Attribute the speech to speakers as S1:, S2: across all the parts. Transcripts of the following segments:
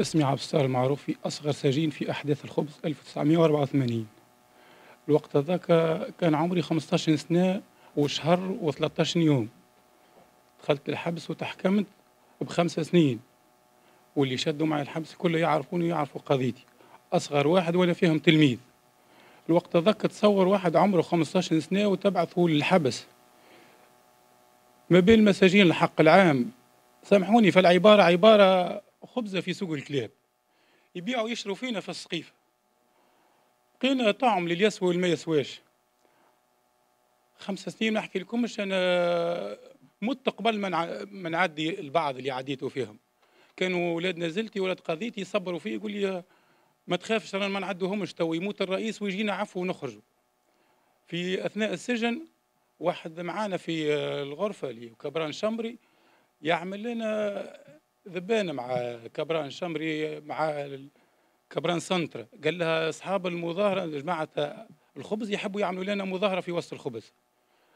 S1: اسمي عبد الستار في أصغر سجين في أحداث الخبز 1984 الوقت هذاك كان عمري 15 سنة وشهر و13 يوم دخلت الحبس وتحكمت بخمس سنين واللي شدوا معي الحبس كله يعرفوني ويعرفوا قضيتي أصغر واحد ولا فيهم تلميذ الوقت هذاك تصور واحد عمره 15 سنة وتبعثه للحبس ما بين مساجين الحق العام سامحوني فالعبارة عبارة خبزة في سوق الكلاب يبيعوا يشروا فينا في السقيف لقينا طعم لليسوى والما يسواش خمس سنين ما احكي لكمش انا مت قبل ما نعدي البعض اللي عديتوا فيهم كانوا ولاد نزلتي ولاد قضيتي يصبروا فيه يقول لي ما تخافش رانا ما نعدوهمش تو يموت الرئيس ويجينا عفو ونخرجوا في اثناء السجن واحد معانا في آه، الغرفة اللي كبران شمري يعمل لنا ذبانة مع كبران شمري مع كبران سنترا قال لها أصحاب المظاهرة جماعة الخبز يحبوا يعملوا لنا مظاهرة في وسط الخبز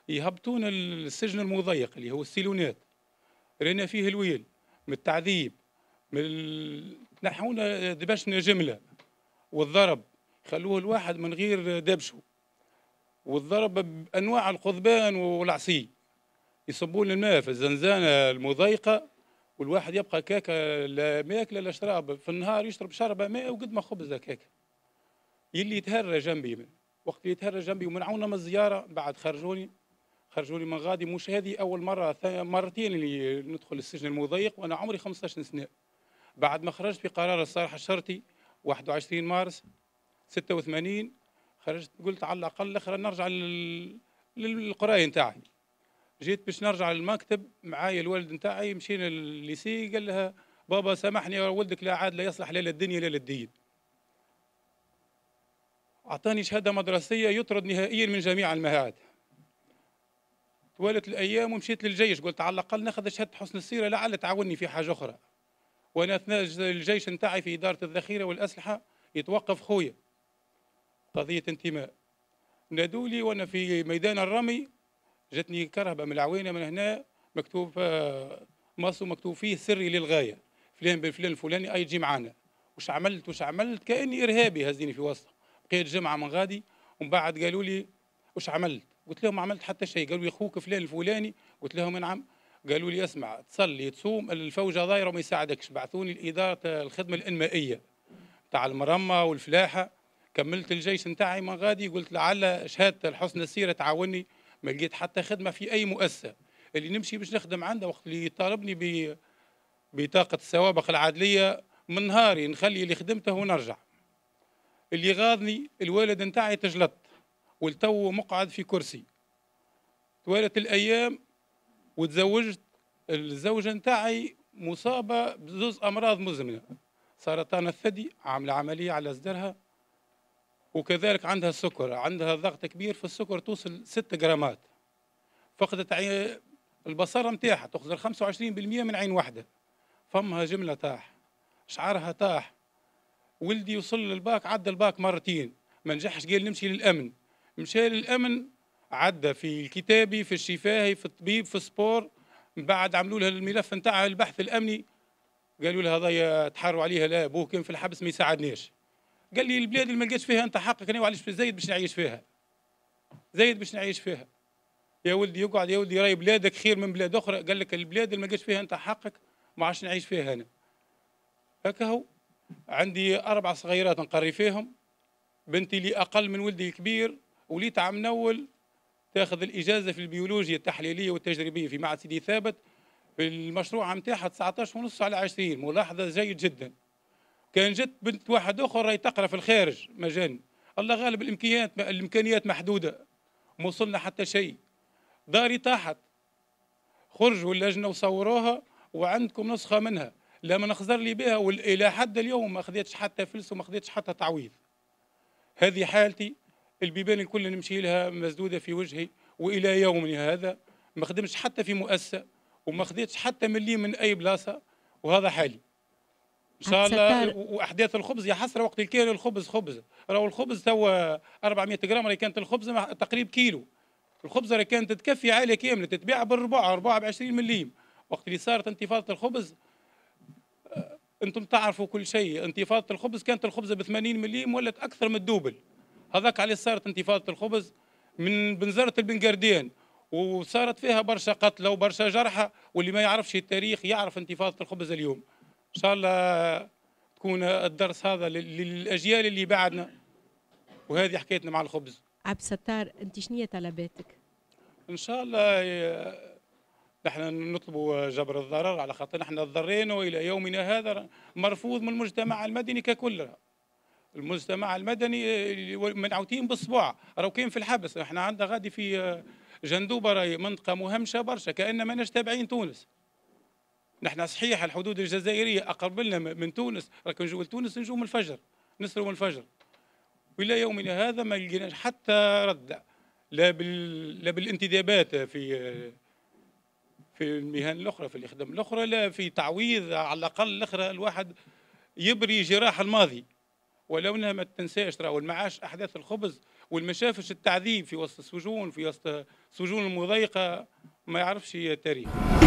S1: يهبطون السجن المضيق اللي هو السيلونات رينا فيه الويل من التعذيب من نحونا دبشنا جملة والضرب خلوه الواحد من غير دبشه والضرب بأنواع القضبان والعصي يصبوا الماء في الزنزانة المضيقه والواحد يبقى كاكا لا ماكلة لا شراب في النهار يشرب شربة ماء وقد ما خبزة كاكا يلي يتهرى جنبي وقت وقت يتهرى جنبي ومنعونا من الزيارة بعد خرجوني خرجوني من غادي مش هذه أول مرة مرتين اللي ندخل السجن المضيق وأنا عمري 15 سنة بعد ما خرجت بقرار الصالح الشرطي 21 مارس 86 خرجت قلت على الاقل الاخر نرجع لل... للقرايه نتاعي جيت باش نرجع للمكتب معايا الوالد نتاعي مشينا لليسي قال لها بابا سامحني ولدك لا عاد لا يصلح لا للدنيا لا للدين اعطاني شهاده مدرسيه يطرد نهائيا من جميع المهاد طوالت الايام ومشيت للجيش قلت على الاقل ناخذ شهاده حسن السيره لعل تعاوني في حاجه اخرى وانا اثناء الجيش نتاعي في اداره الذخيره والاسلحه يتوقف خويا قضيه انتماء نادوا لي وانا في ميدان الرمي جاتني كرهبه من العوينه من هنا مكتوب آه، مصر مكتوب فيه سري للغايه فلان بن فلان الفلاني اي تجي معانا وش عملت وش عملت كاني ارهابي هزيني في وسط بقيت جمعه من غادي ومن بعد قالوا لي وش عملت قلت لهم ما عملت حتى شيء قالوا لي اخوك فلان الفلاني قلت لهم نعم قالوا لي اسمع تصلي تصوم الفوجة ضايرة وما يساعدكش بعثوني لإدارة الخدمة الإنمائية تاع المرمى والفلاحة كملت الجيش نتاعي من غادي قلت لعل شهاده الحسن السيره تعاوني ما لقيت حتى خدمه في اي مؤسسه اللي نمشي باش نخدم عنده وقت اللي يطالبني ب بطاقه السوابق العادليه من نهاري نخلي اللي خدمته ونرجع اللي غاضني الوالد نتاعي تجلط والتو مقعد في كرسي توالت الايام وتزوجت الزوجه نتاعي مصابه بزوز امراض مزمنه سرطان الثدي عامله عمليه على صدرها وكذلك عندها السكر عندها ضغط كبير في السكر توصل 6 جرامات فقدت عين البصر نتاعها تخزر 25% من عين واحده فمها جمله تاح شعرها تاح ولدي وصل للباك عدى الباك مرتين ما نجحش قال نمشي للامن مشى للامن عدى في الكتابي في الشفاهي في الطبيب في السبور من بعد عملوا لها الملف نتاعها البحث الامني قالوا لها هذايا تحاروا عليها لا ابوه كان في الحبس ما يساعدناش قال لي البلاد اللي ما لقيتش فيها انت حقك انا وعلاش زيد زايد باش نعيش فيها زايد باش نعيش فيها يا ولدي يقعد يا ولدي راي بلادك خير من بلاد اخرى قال لك البلاد اللي ما لقيتش فيها انت حقك ما عادش نعيش فيها انا هكا هو عندي اربع صغيرات نقري فيهم بنتي لي اقل من ولدي الكبير وليت عام نول تاخذ الاجازه في البيولوجيا التحليليه والتجريبيه في معهد سيدي ثابت المشروع نتاعها 19 ونص على 20 ملاحظه جيد جدا كان جت بنت واحد اخر راهي تقرا في الخارج مجاني الله غالب الامكانيات الامكانيات محدوده ما وصلنا حتى شيء داري طاحت خرجوا اللجنه وصوروها وعندكم نسخه منها لما نخزر لي بها والى حد اليوم ما خذيتش حتى فلس وما خذيتش حتى تعويض هذه حالتي البيبان الكل نمشي لها مسدوده في وجهي والى يومنا هذا ما خدمتش حتى في مؤسسه وما خذيتش حتى ملي من اي بلاصه وهذا حالي ان شاء الله واحداث الخبز يا حسره وقت الكيلو الخبز خبز راهو الخبز توا 400 جرام راهي كانت الخبز تقريب كيلو الخبز راهي كانت تكفي عائله كامله تتباع بالربع ربع ب 20 مليم وقت اللي صارت انتفاضه الخبز آه، انتم تعرفوا كل شيء انتفاضه الخبز كانت الخبز ب 80 مليم ولات اكثر من الدوبل هذاك علاش صارت انتفاضه الخبز من بنزره البنقردين وصارت فيها برشا قتلى وبرشا جرحى واللي ما يعرفش التاريخ يعرف انتفاضه الخبز اليوم ان شاء الله تكون الدرس هذا للاجيال اللي بعدنا وهذه حكايتنا مع الخبز عبد الستار انت شنو طلباتك ان شاء الله آه، نحن نطلب جبر الضرر على خاطر نحن ضرينا والى يومنا هذا مرفوض من المجتمع المدني ككل المجتمع المدني آه، منعوتين بالصبع راهو كاين في الحبس احنا عندنا غادي في آه، جندوبه منطقه مهمشه برشا كان ما تابعين تونس نحن صحيح الحدود الجزائرية أقرب لنا من تونس لكن جو لتونس نجوا من الفجر نسروا من الفجر وإلى يومنا هذا ما لقيناش حتى رد لا, بال... لا بالانتدابات في في المهن الأخرى في الإخدام الأخرى لا في تعويض على الأقل الأخرى الواحد يبري جراح الماضي ولو انها ما تنساش راهو المعاش احداث الخبز والمشافش التعذيب في وسط السجون في وسط سجون المضايقه ما يعرفش تاريخ